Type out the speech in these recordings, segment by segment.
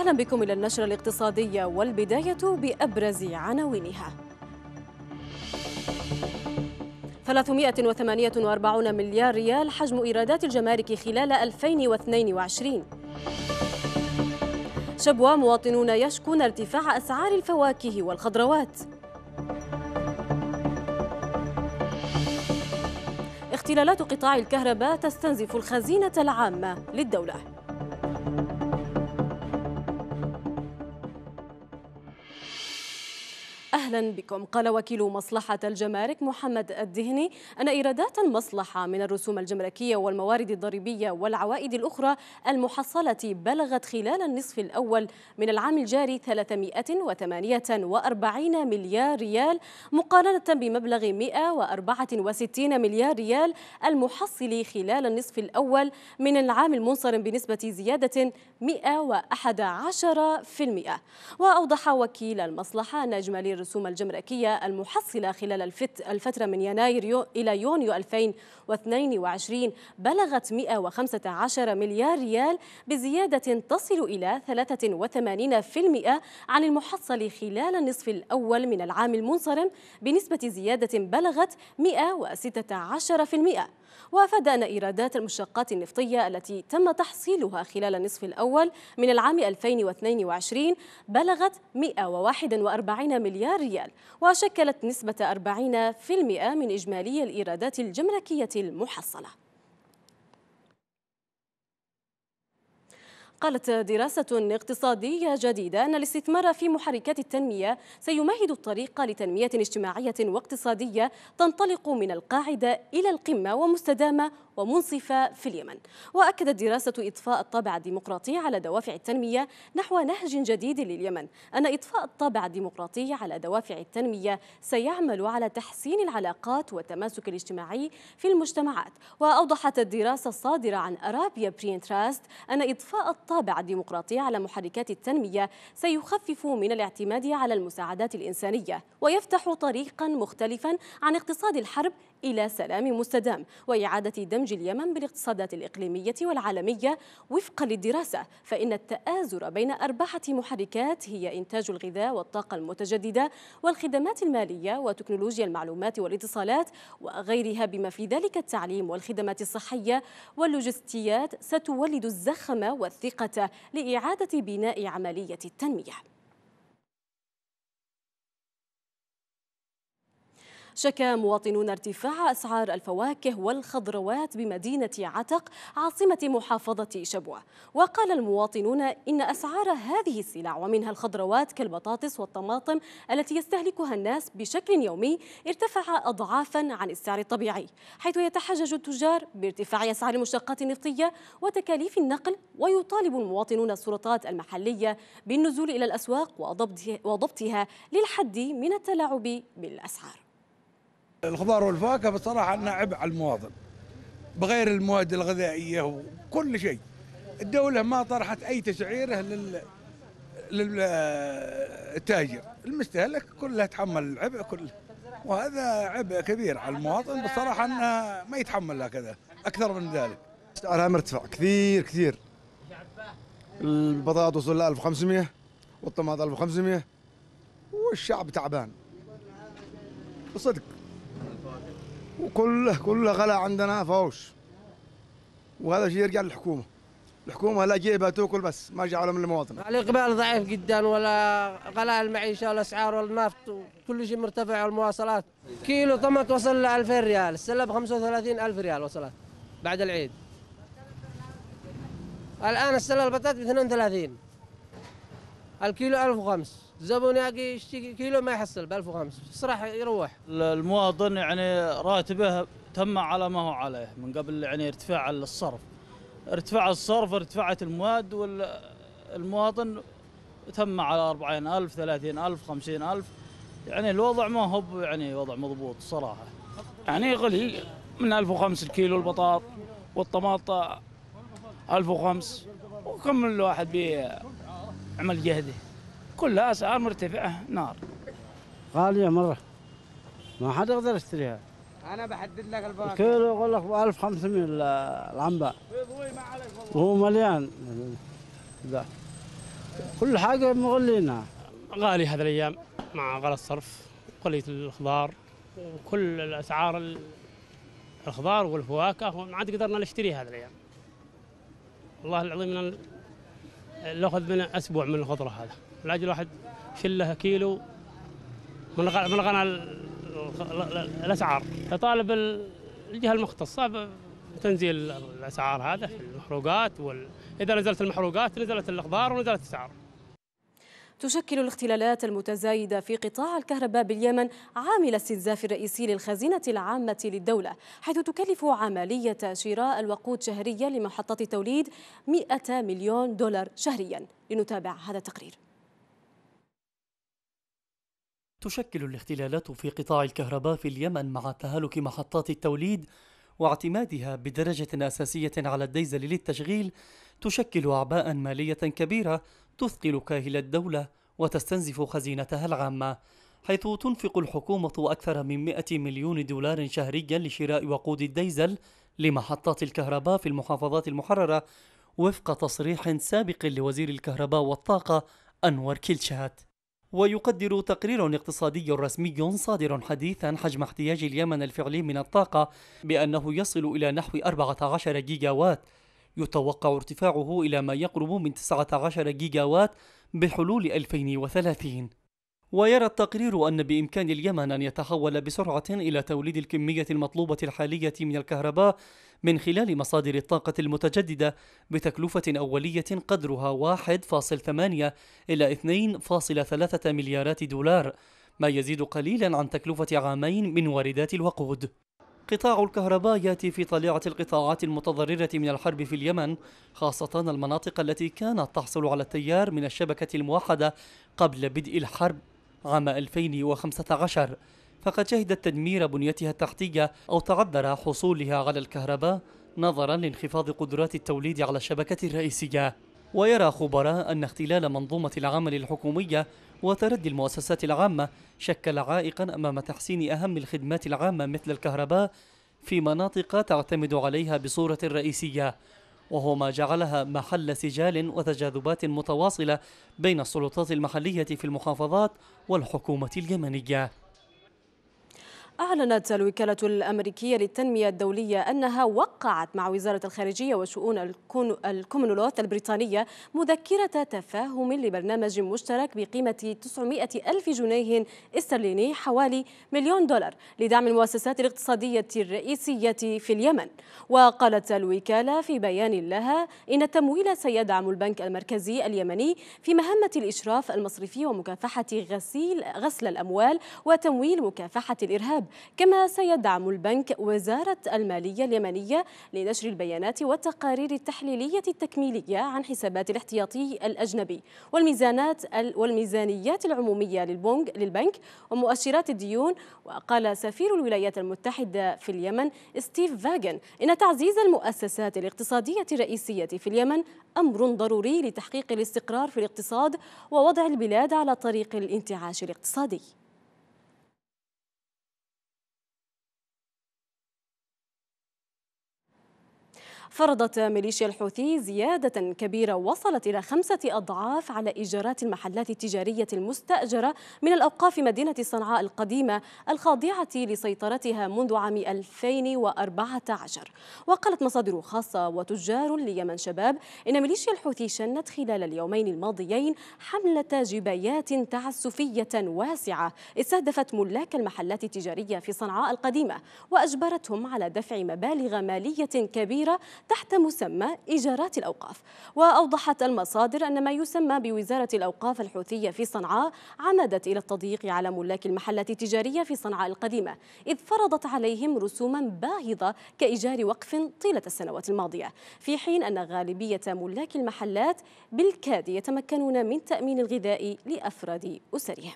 أهلا بكم إلى النشرة الاقتصادية والبداية بأبرز عناوينها 348 مليار ريال حجم إيرادات الجمارك خلال 2022 شبوى مواطنون يشكون ارتفاع أسعار الفواكه والخضروات اختلالات قطاع الكهرباء تستنزف الخزينة العامة للدولة أهلا بكم قال وكيل مصلحة الجمارك محمد الدهني أن إيرادات المصلحة من الرسوم الجمركية والموارد الضريبية والعوائد الأخرى المحصلة بلغت خلال النصف الأول من العام الجاري 348 مليار ريال مقارنة بمبلغ 164 مليار ريال المحصل خلال النصف الأول من العام المنصرم بنسبة زيادة 111% وأوضح وكيل المصلحة أن أجمالي الرسوم الرسوم الجمركية المحصلة خلال الفترة من يناير إلى يونيو 2022 بلغت 115 مليار ريال بزيادة تصل إلى 83% عن المحصل خلال النصف الأول من العام المنصرم بنسبة زيادة بلغت 116% وأفاد أن إيرادات المشتقات النفطية التي تم تحصيلها خلال النصف الأول من العام 2022 بلغت 141 مليار ريال وشكلت نسبة 40% من إجمالي الإيرادات الجمركية المحصلة قالت دراسة اقتصادية جديدة أن الاستثمار في محركات التنمية سيمهد الطريق لتنمية اجتماعية واقتصادية تنطلق من القاعدة إلى القمة ومستدامة ومنصفة في اليمن وأكدت دراسة إطفاء الطابع الديمقراطي على دوافع التنمية نحو نهج جديد لليمن أن إطفاء الطابع الديمقراطي على دوافع التنمية سيعمل على تحسين العلاقات والتماسك الاجتماعي في المجتمعات وأوضحت الدراسة الصادرة عن أرابيا برين تراست أن إطفاء الطابع الديمقراطي على محركات التنمية سيخفف من الاعتماد على المساعدات الإنسانية ويفتح طريقا مختلفا عن اقتصاد الحرب إلى سلام مستدام وإعادة دمج اليمن بالاقتصادات الإقليمية والعالمية وفقا للدراسة فإن التآزر بين أربعة محركات هي إنتاج الغذاء والطاقة المتجددة والخدمات المالية وتكنولوجيا المعلومات والاتصالات وغيرها بما في ذلك التعليم والخدمات الصحية واللوجستيات ستولد الزخم والثقة لإعادة بناء عملية التنمية شكى مواطنون ارتفاع أسعار الفواكه والخضروات بمدينة عتق عاصمة محافظة شبوة وقال المواطنون إن أسعار هذه السلع ومنها الخضروات كالبطاطس والطماطم التي يستهلكها الناس بشكل يومي ارتفع أضعافا عن السعر الطبيعي حيث يتحجج التجار بارتفاع أسعار المشتقات النفطية وتكاليف النقل ويطالب المواطنون السلطات المحلية بالنزول إلى الأسواق وضبطها للحد من التلاعب بالأسعار الخضار والفاكهه بصراحه انها عبء على المواطن بغير المواد الغذائيه وكل شيء الدوله ما طرحت اي تسعيره لل للتاجر المستهلك كله يتحمل العبء كله وهذا عبء كبير على المواطن بصراحه انه ما يتحمل هكذا اكثر من ذلك سعرها مرتفع كثير كثير البطاطا وصل ل 1500 والطماطم 1500 والشعب تعبان بصدق وكله كله غلا عندنا فوش وهذا شيء يرجع للحكومه الحكومه لا جيبها تاكل بس ما جاء من المواطن الاقبال ضعيف جدا ولا غلاء المعيشه والاسعار والنفط وكل شيء مرتفع والمواصلات كيلو طماط وصل ل 2000 ريال السله ب 35000 ريال وصلت بعد العيد الان السله البطاطا ب 32 الكيلو 1005 زبون يجي يشتري كيلو ما يحصل ب 1005 صراحة يروح المواطن يعني راتبه تم على ما هو عليه من قبل يعني ارتفاع الصرف ارتفاع الصرف ارتفعت المواد والمواطن تم على 40000 30000 50000 يعني الوضع ما هو يعني وضع مضبوط صراحه يعني غلي من 1005 الكيلو البطاط والطماطة 1005 وكم الواحد بيعمل جهده كلها اسعار مرتفعه نار غاليه مره ما حد يقدر يشتريها انا بحدد لك الباقي كيلو يقول لك ب 1500 العنبه وهو مليان ده. كل حاجه مغلينا غالي هذه الايام مع غلاء الصرف قليه الخضار وكل الاسعار الخضار والفواكه ما عاد قدرنا نشتري هذه الايام والله العظيم لو اخذ من اسبوع من الخضره هذا العجل واحد شله كيلو من من غنى الاسعار يطالب الجهه المختصه بتنزيل الاسعار هذا في المحروقات وال... اذا نزلت المحروقات نزلت الاخبار ونزلت الاسعار تشكل الاختلالات المتزايدة في قطاع الكهرباء باليمن عامل استنزاف الرئيسي للخزينة العامة للدولة حيث تكلف عملية شراء الوقود شهريا لمحطة توليد 100 مليون دولار شهريا لنتابع هذا التقرير تشكل الاختلالات في قطاع الكهرباء في اليمن مع تهالك محطات التوليد واعتمادها بدرجة أساسية على الديزل للتشغيل تشكل أعباء مالية كبيرة تثقل كاهل الدولة وتستنزف خزينتها العامة حيث تنفق الحكومة أكثر من 100 مليون دولار شهريا لشراء وقود الديزل لمحطات الكهرباء في المحافظات المحررة وفق تصريح سابق لوزير الكهرباء والطاقة أنور كيلشات ويقدر تقرير اقتصادي رسمي صادر حديثا حجم احتياج اليمن الفعلي من الطاقة بأنه يصل إلى نحو 14 جيجاوات يتوقع ارتفاعه إلى ما يقرب من 19 جيجاوات بحلول 2030 ويرى التقرير أن بإمكان اليمن أن يتحول بسرعة إلى توليد الكمية المطلوبة الحالية من الكهرباء من خلال مصادر الطاقة المتجددة بتكلفة أولية قدرها 1.8 إلى 2.3 مليارات دولار، ما يزيد قليلا عن تكلفة عامين من واردات الوقود. قطاع الكهرباء ياتي في طليعة القطاعات المتضررة من الحرب في اليمن، خاصة المناطق التي كانت تحصل على التيار من الشبكة الموحدة قبل بدء الحرب عام 2015 فقد شهدت تدمير بنيتها التحتية أو تعذر حصولها على الكهرباء نظرا لانخفاض قدرات التوليد على الشبكة الرئيسية ويرى خبراء أن اختلال منظومة العمل الحكومية وتردي المؤسسات العامة شكل عائقا أمام تحسين أهم الخدمات العامة مثل الكهرباء في مناطق تعتمد عليها بصورة رئيسية وهو ما جعلها محل سجال وتجاذبات متواصلة بين السلطات المحلية في المحافظات والحكومة اليمنية أعلنت الوكالة الأمريكية للتنمية الدولية أنها وقعت مع وزارة الخارجية وشؤون الكومنولوث البريطانية مذكرة تفاهم لبرنامج مشترك بقيمة 900 ألف جنيه استرليني حوالي مليون دولار لدعم المؤسسات الاقتصادية الرئيسية في اليمن وقالت الوكالة في بيان لها إن التمويل سيدعم البنك المركزي اليمني في مهمة الإشراف المصرفي ومكافحة غسيل غسل الأموال وتمويل مكافحة الإرهاب كما سيدعم البنك وزارة المالية اليمنية لنشر البيانات والتقارير التحليلية التكميلية عن حسابات الاحتياطي الأجنبي والميزانات والميزانيات العمومية للبنك ومؤشرات الديون وقال سفير الولايات المتحدة في اليمن ستيف فاغن إن تعزيز المؤسسات الاقتصادية الرئيسية في اليمن أمر ضروري لتحقيق الاستقرار في الاقتصاد ووضع البلاد على طريق الانتعاش الاقتصادي فرضت ميليشيا الحوثي زيادة كبيرة وصلت إلى خمسة أضعاف على إيجارات المحلات التجارية المستأجرة من الأوقاف مدينة صنعاء القديمة الخاضعة لسيطرتها منذ عام 2014 وقالت مصادر خاصة وتجار ليمن شباب إن ميليشيا الحوثي شنت خلال اليومين الماضيين حملة جبايات تعسفية واسعة استهدفت ملاك المحلات التجارية في صنعاء القديمة وأجبرتهم على دفع مبالغ مالية كبيرة تحت مسمى إيجارات الأوقاف وأوضحت المصادر أن ما يسمى بوزارة الأوقاف الحوثية في صنعاء عمدت إلى التضييق على ملاك المحلات التجارية في صنعاء القديمة إذ فرضت عليهم رسوما باهظة كإيجار وقف طيلة السنوات الماضية في حين أن غالبية ملاك المحلات بالكاد يتمكنون من تأمين الغذاء لأفراد أسرهم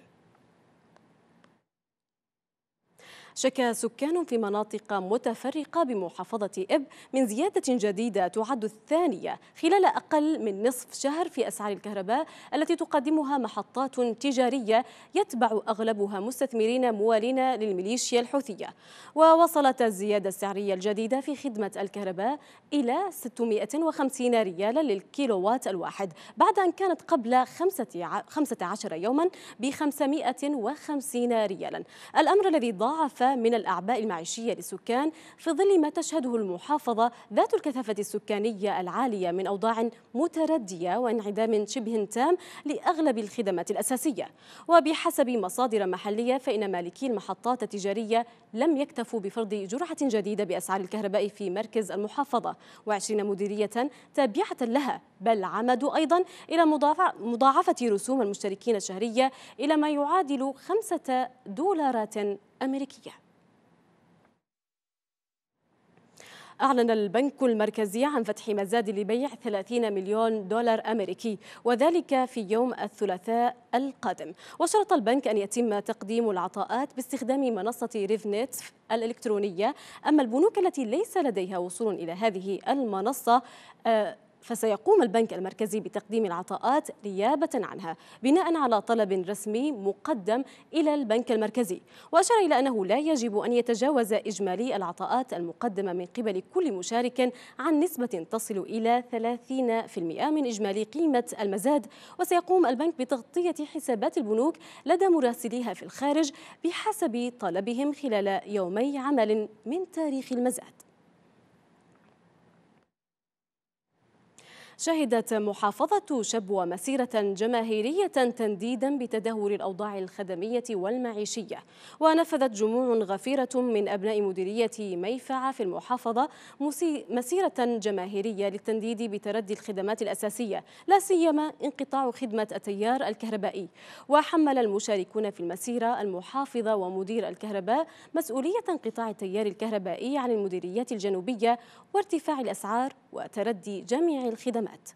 شكا سكان في مناطق متفرقة بمحافظة إب من زيادة جديدة تعد الثانية خلال أقل من نصف شهر في أسعار الكهرباء التي تقدمها محطات تجارية يتبع أغلبها مستثمرين موالين للميليشيا الحوثية ووصلت الزيادة السعرية الجديدة في خدمة الكهرباء إلى 650 ريالا للكيلووات الواحد بعد أن كانت قبل 15 يوما ب 550 ريالا الأمر الذي ضاعف من الأعباء المعيشية للسكان في ظل ما تشهده المحافظة ذات الكثافة السكانية العالية من أوضاع متردية وانعدام شبه تام لأغلب الخدمات الأساسية وبحسب مصادر محلية فإن مالكي المحطات التجارية لم يكتفوا بفرض جرعة جديدة بأسعار الكهرباء في مركز المحافظة وعشرين مديرية تابعة لها بل عمدوا أيضا إلى مضاعفة رسوم المشتركين الشهرية إلى ما يعادل خمسة دولارات أمريكية أعلن البنك المركزي عن فتح مزاد لبيع 30 مليون دولار أمريكي وذلك في يوم الثلاثاء القادم وشرط البنك أن يتم تقديم العطاءات باستخدام منصة ريفنت الإلكترونية أما البنوك التي ليس لديها وصول إلى هذه المنصة آه، فسيقوم البنك المركزي بتقديم العطاءات نيابة عنها بناء على طلب رسمي مقدم إلى البنك المركزي وأشار إلى أنه لا يجب أن يتجاوز إجمالي العطاءات المقدمة من قبل كل مشارك عن نسبة تصل إلى 30% من إجمالي قيمة المزاد وسيقوم البنك بتغطية حسابات البنوك لدى مراسليها في الخارج بحسب طلبهم خلال يومي عمل من تاريخ المزاد شهدت محافظة شبوة مسيرة جماهيرية تنديدا بتدهور الأوضاع الخدمية والمعيشية ونفذت جموع غفيرة من أبناء مديرية ميفعة في المحافظة مسيرة جماهيرية للتنديد بتردي الخدمات الأساسية لا سيما انقطاع خدمة التيار الكهربائي وحمل المشاركون في المسيرة المحافظة ومدير الكهرباء مسؤولية انقطاع التيار الكهربائي عن المديريات الجنوبية وارتفاع الأسعار وتردي جميع الخدمات الخدمات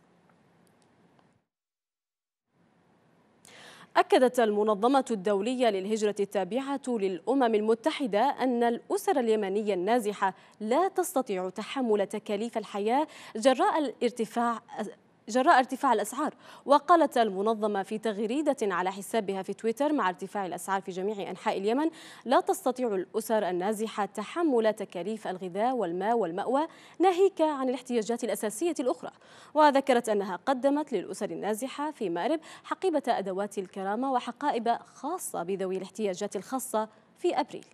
أكدت المنظمة الدولية للهجرة التابعة للأمم المتحدة أن الأسر اليمنية النازحة لا تستطيع تحمل تكاليف الحياة جراء الارتفاع جراء ارتفاع الأسعار وقالت المنظمة في تغريدة على حسابها في تويتر مع ارتفاع الأسعار في جميع أنحاء اليمن لا تستطيع الأسر النازحة تحمل تكاليف الغذاء والماء والمأوى ناهيك عن الاحتياجات الأساسية الأخرى وذكرت أنها قدمت للأسر النازحة في مأرب حقيبة أدوات الكرامة وحقائب خاصة بذوي الاحتياجات الخاصة في أبريل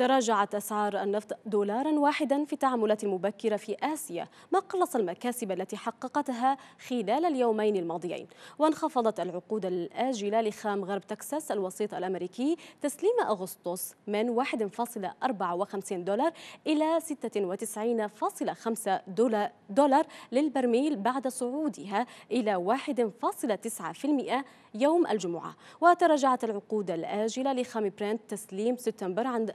تراجعت أسعار النفط دولارا واحدا في التعاملات المبكرة في آسيا ما قلص المكاسب التي حققتها خلال اليومين الماضيين وانخفضت العقود الآجلة لخام غرب تكساس الوسيط الأمريكي تسليم أغسطس من 1.54 دولار إلى 96.5 دولار, دولار للبرميل بعد صعودها إلى 1.9% يوم الجمعة وتراجعت العقود الآجلة لخام برنت تسليم سبتمبر عند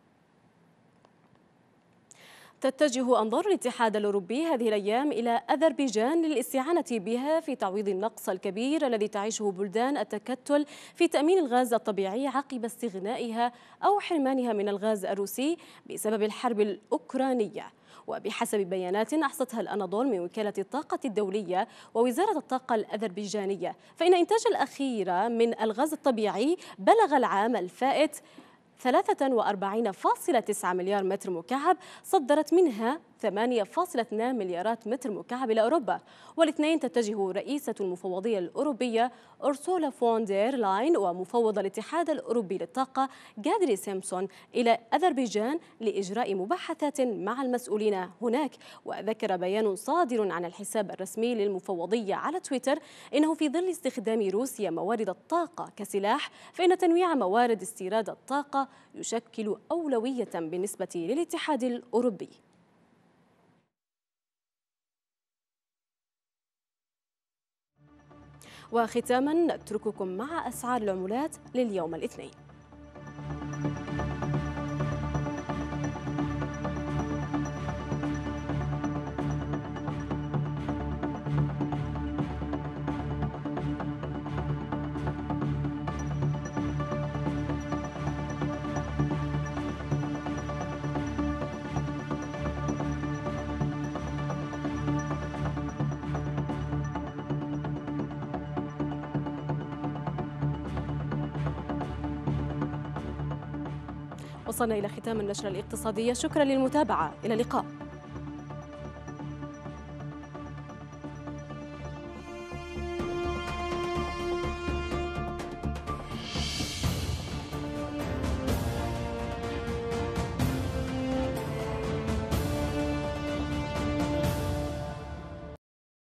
تتجه أنظار الاتحاد الأوروبي هذه الأيام إلى أذربيجان للاستعانة بها في تعويض النقص الكبير الذي تعيشه بلدان التكتل في تأمين الغاز الطبيعي عقب استغنائها أو حرمانها من الغاز الروسي بسبب الحرب الأوكرانية وبحسب بيانات أحصتها الأناضول من وكالة الطاقة الدولية ووزارة الطاقة الأذربيجانية فإن إنتاج الأخيرة من الغاز الطبيعي بلغ العام الفائت 43.9 مليار متر مكعب صدرت منها 8.2 مليارات متر مكعب إلى أوروبا والاثنين تتجه رئيسة المفوضية الأوروبية أرسولا فون دير لاين ومفوض الاتحاد الأوروبي للطاقة جادري سيمسون إلى أذربيجان لإجراء مباحثات مع المسؤولين هناك وذكر بيان صادر عن الحساب الرسمي للمفوضية على تويتر إنه في ظل استخدام روسيا موارد الطاقة كسلاح فإن تنويع موارد استيراد الطاقة يشكل أولوية بالنسبة للاتحاد الأوروبي وختاما نترككم مع أسعار العملات لليوم الاثنين وصلنا إلى ختام النشرة الاقتصادية شكرا للمتابعة إلى اللقاء